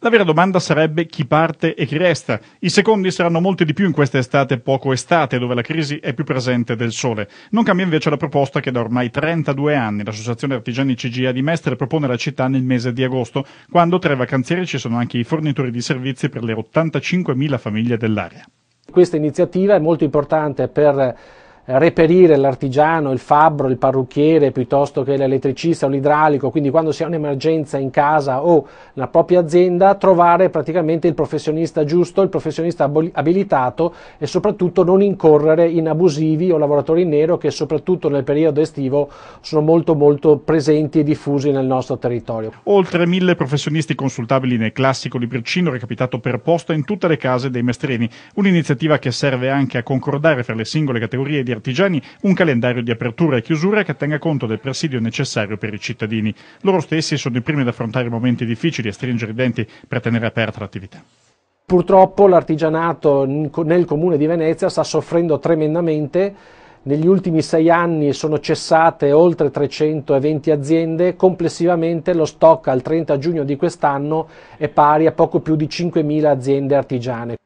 La vera domanda sarebbe chi parte e chi resta. I secondi saranno molti di più in questa estate poco estate, dove la crisi è più presente del sole. Non cambia invece la proposta che da ormai 32 anni l'Associazione Artigiani CGA di Mestre propone alla città nel mese di agosto, quando tra i vacanzieri ci sono anche i fornitori di servizi per le 85.000 famiglie dell'area. Questa iniziativa è molto importante per reperire l'artigiano, il fabbro, il parrucchiere piuttosto che l'elettricista o l'idraulico, quindi quando si ha un'emergenza in casa o nella propria azienda, trovare praticamente il professionista giusto, il professionista abilitato e soprattutto non incorrere in abusivi o lavoratori in nero che soprattutto nel periodo estivo sono molto molto presenti e diffusi nel nostro territorio. Oltre mille professionisti consultabili nel classico libricino recapitato per posta in tutte le case dei mestrini, un'iniziativa che serve anche a concordare fra le singole categorie di artigiani un calendario di apertura e chiusura che tenga conto del presidio necessario per i cittadini. Loro stessi sono i primi ad affrontare momenti difficili e stringere i denti per tenere aperta l'attività. Purtroppo l'artigianato nel comune di Venezia sta soffrendo tremendamente negli ultimi sei anni sono cessate oltre 320 aziende, complessivamente lo stock al 30 giugno di quest'anno è pari a poco più di 5.000 aziende artigiane.